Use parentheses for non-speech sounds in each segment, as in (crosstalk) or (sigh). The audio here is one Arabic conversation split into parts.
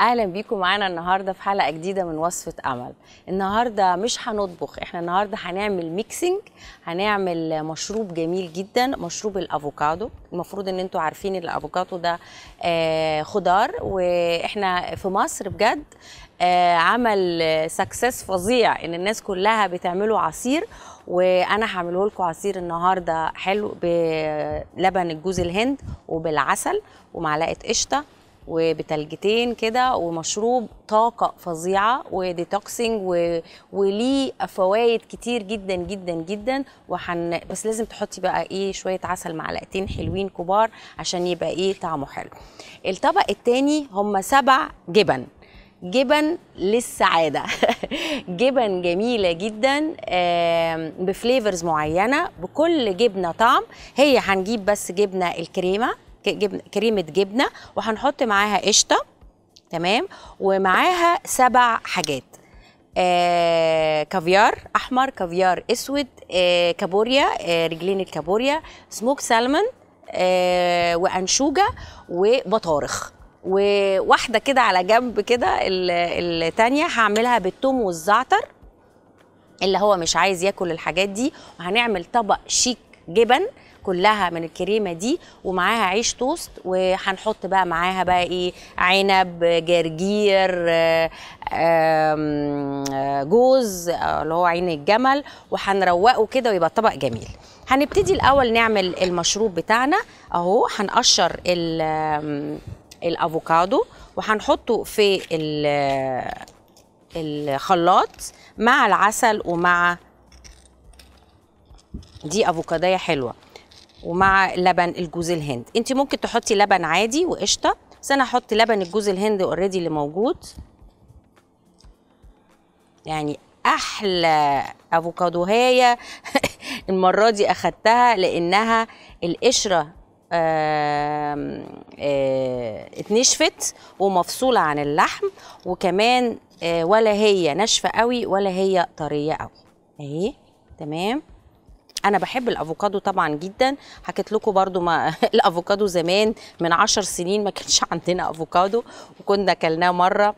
اهلا بيكم معانا النهارده في حلقه جديده من وصفه امل النهارده مش هنطبخ احنا النهارده هنعمل ميكسنج هنعمل مشروب جميل جدا مشروب الافوكادو المفروض ان انتوا عارفين ان الافوكادو ده آه، خضار واحنا في مصر بجد آه، عمل سكسس فظيع ان الناس كلها بتعمله عصير وانا هعمله لكم عصير النهارده حلو بلبن الجوز الهند وبالعسل ومعلقه قشطه وبتلجتين كده ومشروب طاقة فظيعة وديتوكسينج و... وليه فوائد كتير جدا جدا جدا وحن... بس لازم تحطي بقى ايه شوية عسل معلقتين حلوين كبار عشان يبقى ايه طعمه حلو الطبق التاني هم سبع جبن جبن للسعاده (laughs) جبن جميله جدا بفليفرز معينه بكل جبنه طعم هي هنجيب بس جبنه الكريمه جبنة كريمه جبنه وهنحط معاها قشطه تمام ومعاها سبع حاجات آه كافيار احمر كافيار اسود آه كابوريا آه رجلين الكابوريا سموك سالمون آه وانشوجه وبطارخ وواحده كده على جنب كده الثانيه هعملها بالثوم والزعتر اللي هو مش عايز ياكل الحاجات دي وهنعمل طبق شيك جبن كلها من الكريمه دي ومعاها عيش توست وهنحط بقى معاها بقى ايه عنب جرجير آه، جوز آه، اللي هو عين الجمل وهنروقه كده ويبقى طبق جميل هنبتدي الاول نعمل المشروب بتاعنا اهو هنقشر الافوكادو وهنحطه في الخلاط مع العسل ومع دي افوكاديه حلوه ومع لبن الجوز الهند انت ممكن تحطي لبن عادي وقشطه بس انا هحط لبن الجوز الهند اوريدي اللي موجود يعني احلى افوكادو هي (laughs) المره دي اخدتها لانها القشره آه، اتنشفت ومفصوله عن اللحم وكمان آه، ولا هي ناشفه قوي ولا هي طريه قوي اهي تمام انا بحب الافوكادو طبعا جدا حكيت لكم برده ما (laughs) الافوكادو زمان من عشر سنين ما كانش عندنا افوكادو وكنا اكلناه مره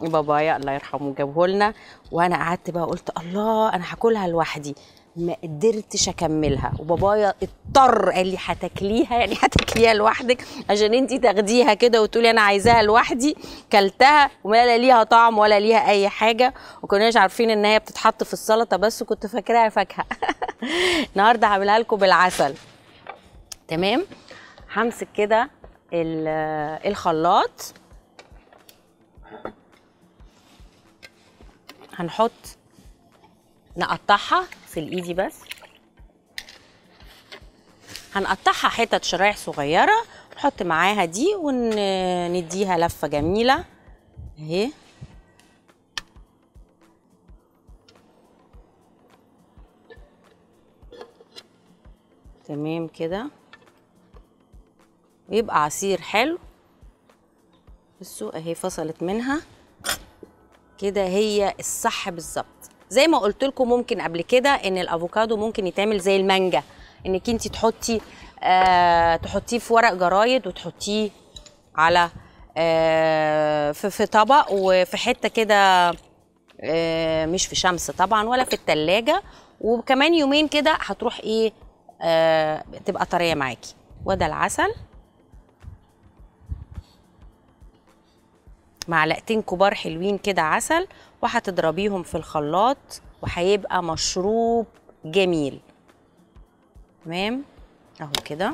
بابايا الله يرحمه جابه لنا وانا قعدت بقى قلت الله انا هاكلها لوحدي ما قدرتش اكملها وبابايا اضطر قال لي هتاكليها يعني هتاكليها لوحدك عشان انت تاخديها كده وتقولي انا عايزاها لوحدي كلتها وما لا ليها طعم ولا ليها اي حاجه وكناش عارفين ان هي بتتحط في السلطه بس كنت فاكراها فاكهه (laughs) النهارده هعملها لكم بالعسل تمام همسك كده الخلاط هنحط نقطعها في الايدي بس هنقطعها حتت شرايح صغيره نحط معاها دي ونديها لفه جميله اهي تمام كده ويبقى عصير حلو بصوا اهي فصلت منها كده هي الصح بالظبط زي ما قلت لكم ممكن قبل كده ان الافوكادو ممكن يتعمل زي المانجا انك انت تحطي آه تحطيه في ورق جرايد وتحطيه على آه في, في طبق وفي حته كده آه مش في شمس طبعا ولا في التلاجة وكمان يومين كده هتروح ايه آه تبقى طريه معاكي وده العسل معلقتين كبار حلوين كده عسل وهتضربيهم في الخلاط وهيبقى مشروب جميل تمام اهو كده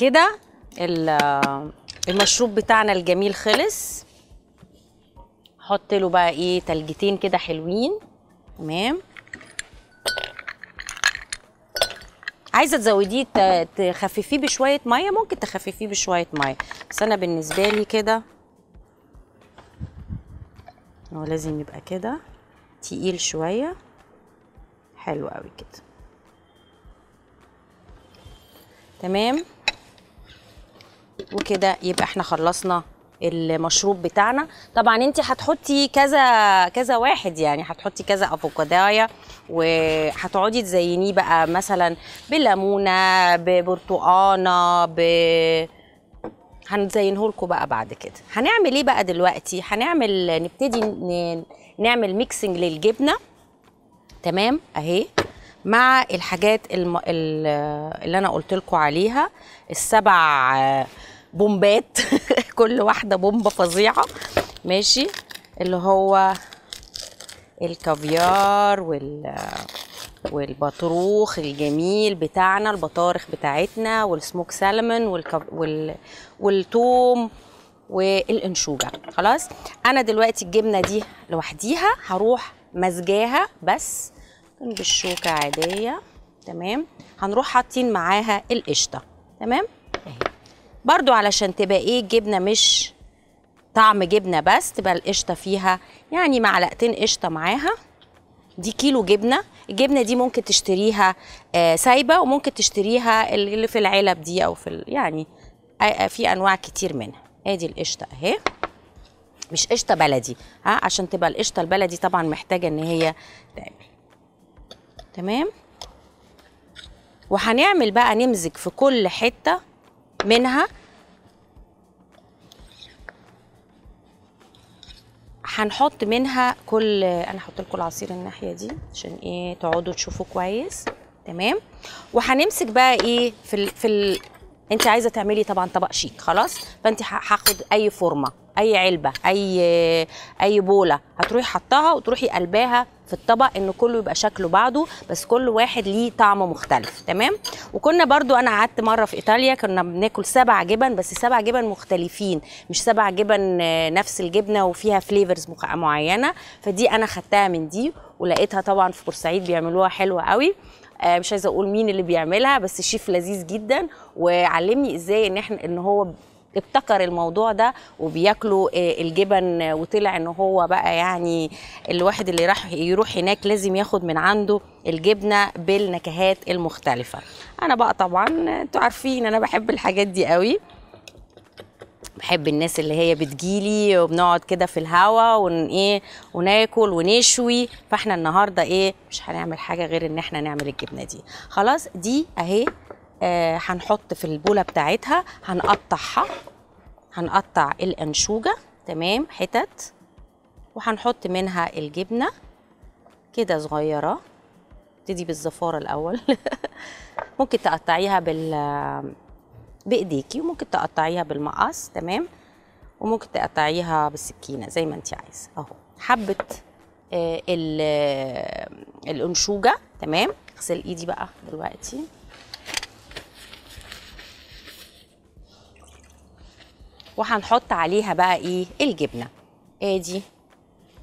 كده المشروب بتاعنا الجميل خلص حط له بقى ايه تلجتين كده حلوين تمام عايزه تزوديه تخففيه بشويه ميه ممكن تخففيه بشويه ميه بس انا بالنسبه لي كده هو لازم يبقى كده تقيل شويه حلو قوي كده تمام وكده يبقى احنا خلصنا المشروب بتاعنا طبعا انت هتحطي كذا كذا واحد يعني هتحطي كذا افوكادايا وهتقعدي تزينيه بقى مثلا بليمونه ببرتقانه ب هنزينه لكم بقى بعد كده هنعمل ايه بقى دلوقتي هنعمل نبتدي نعمل ميكسنج للجبنه تمام اهي مع الحاجات الم... اللي انا قلت لكم عليها السبع بومبات (laughs) كل واحده بومبه فظيعه ماشي اللي هو الكافيار وال والبطروخ الجميل بتاعنا البطارخ بتاعتنا والسموك سالمون والكف... وال... والتوم والانشوجه خلاص انا دلوقتي الجبنه دي لوحديها هروح مزجاها بس بالشوكه عاديه تمام هنروح حاطين معاها القشطه تمام اهي برضو علشان تبقى ايه الجبنه مش طعم جبنه بس تبقى القشطه فيها يعني معلقتين قشطه معاها دي كيلو جبنه الجبنه دي ممكن تشتريها آه سايبه وممكن تشتريها اللي في العلب دي او في يعني في انواع كتير منها ادي القشطه اهي مش قشطه بلدي ها عشان تبقى القشطه البلدي طبعا محتاجه ان هي تعمل تمام وهنعمل بقى نمزج في كل حتة منها هنحط منها كل انا هحط لكم العصير الناحيه دي عشان ايه تقعدوا تشوفوا كويس تمام وهنمسك بقى ايه في ال... في ال... انت عايزه تعملي طبعا طبق شيك خلاص فانت هاخد اي فورمه اي علبه اي اي بوله هتروحي حطاها وتروحي قلباها في الطبق ان كله يبقى شكله بعضه بس كل واحد ليه طعم مختلف تمام وكنا برضو انا قعدت مره في ايطاليا كنا بناكل سبع جبن بس سبع جبن مختلفين مش سبع جبن آه، نفس الجبنه وفيها فليفرز معينه فدي انا خدتها من دي ولقيتها طبعا في بورسعيد بيعملوها حلوه قوي آه، مش عايزه اقول مين اللي بيعملها بس الشيف لذيذ جدا وعلمني ازاي ان احنا ان هو ابتكر الموضوع ده وبياكلوا آه، الجبن وطلع ان هو بقى يعني الواحد اللي راح يروح هناك لازم ياخد من عنده الجبنه بالنكهات المختلفه انا بقى طبعا انتوا عارفين انا بحب الحاجات دي قوي بحب الناس اللي هي بتجيلي وبنقعد كده في الهوا ون ايه وناكل ونشوي فاحنا النهارده ايه مش هنعمل حاجه غير ان احنا نعمل الجبنه دي خلاص دي اهي آه، هنحط في البوله بتاعتها هنقطعها هنقطع الانشوجه تمام حتت وهنحط منها الجبنه كده صغيره نبتدي بالزفاره الاول (laughs) ممكن تقطعيها بال بايديكي وممكن تقطعيها بالمقص تمام وممكن تقطعيها بالسكينه زي ما انت عايزه اهو حبه آه، آه، الانشوجه تمام اغسل ايدي بقى دلوقتي وهنحط عليها بقى ايه الجبنه ادي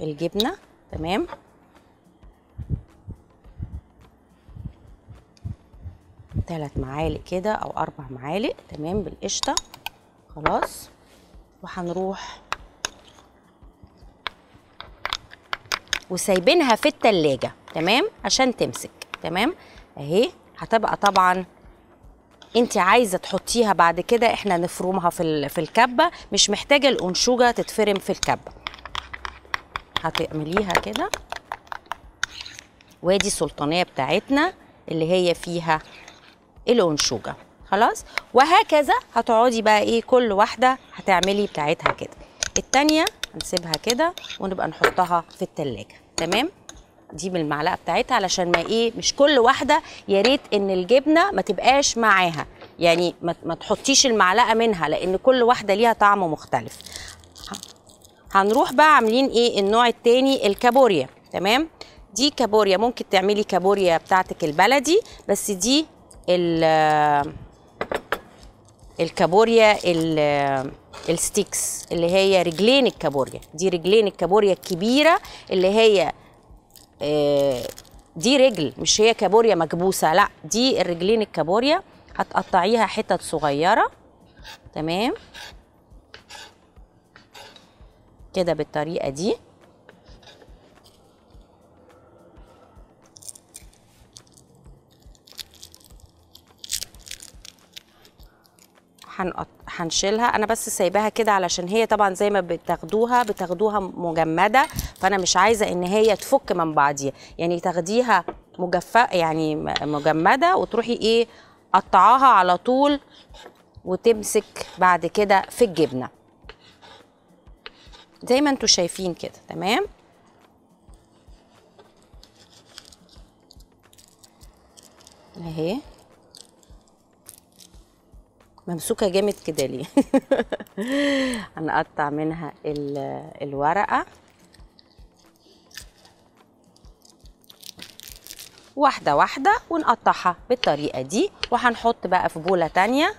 الجبنه تمام ثلاث معالق كده او اربع معالق تمام بالقشطه خلاص وهنروح وسايبينها في التلاجة تمام عشان تمسك تمام اهي هتبقى طبعا انت عايزه تحطيها بعد كده احنا نفرمها في في الكبه مش محتاجه الانشوجه تتفرم في الكبه هتعمليها كده وادي السلطانيه بتاعتنا اللي هي فيها الانشوجه خلاص وهكذا هتقعدي بقى ايه كل واحده هتعملي بتاعتها كده الثانيه هنسيبها كده ونبقى نحطها في التلاجة تمام دي من المعلقه بتاعتها علشان ما ايه مش كل واحده يا ريت ان الجبنه ما تبقاش معاها يعني ما تحطيش المعلقه منها لان كل واحده ليها طعم مختلف هنروح بقى عاملين ايه النوع الثاني الكابوريا تمام دي كابوريا ممكن تعملي كابوريا بتاعتك البلدي بس دي الكابوريا الستيكس اللي هي رجلين الكابوريا دي رجلين الكابوريا الكبيره اللي هي آه، دي رجل مش هي كابوريا مكبوسه لا دي الرجلين الكابوريا هتقطعيها حتت صغيره تمام كده بالطريقه دي هنشيلها انا بس سايباها كده علشان هي طبعا زي ما بتاخدوها بتاخدوها مجمده فانا مش عايزه ان هي تفك من بعضيها يعني تاخديها مجف يعني مجمده وتروحي ايه قطعاها على طول وتمسك بعد كده في الجبنه زي ما انتم شايفين كده تمام اهي ممسوكه جامد كده ليه (laughs) هنقطع منها الورقه واحده واحده ونقطعها بالطريقه دي وهنحط بقى في بوله تانية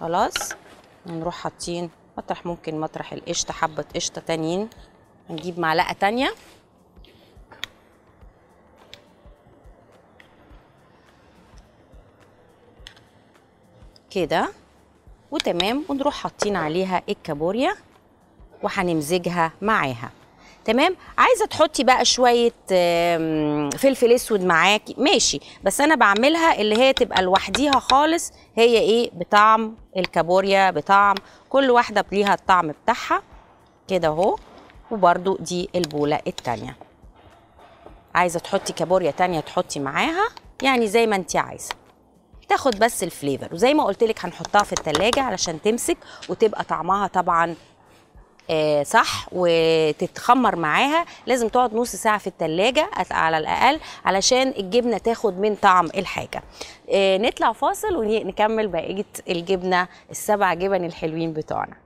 خلاص نروح حاطين مطرح ممكن مطرح القشطه حبه قشطه تانيين هنجيب معلقه تانية كده وتمام ونروح حاطين عليها الكابوريا وهنمزجها معاها تمام عايزه تحطي بقى شويه فلفل اسود معاكي ماشي بس انا بعملها اللي هي تبقى لوحديها خالص هي ايه بطعم الكابوريا بطعم كل واحده ليها الطعم بتاعها كده اهو وبرده دي البوله التانيه عايزه تحطي كابوريا تانيه تحطي معاها يعني زي ما انت عايزه تاخد بس الفليفر وزي ما قلت لك هنحطها في التلاجة علشان تمسك وتبقى طعمها طبعا آه، صح وتتخمر معاها لازم تقعد نص ساعه في التلاجة على الاقل علشان الجبنه تاخد من طعم الحاجه آه، نطلع فاصل ونكمل بقيه الجبنه السبع جبن الحلوين بتوعنا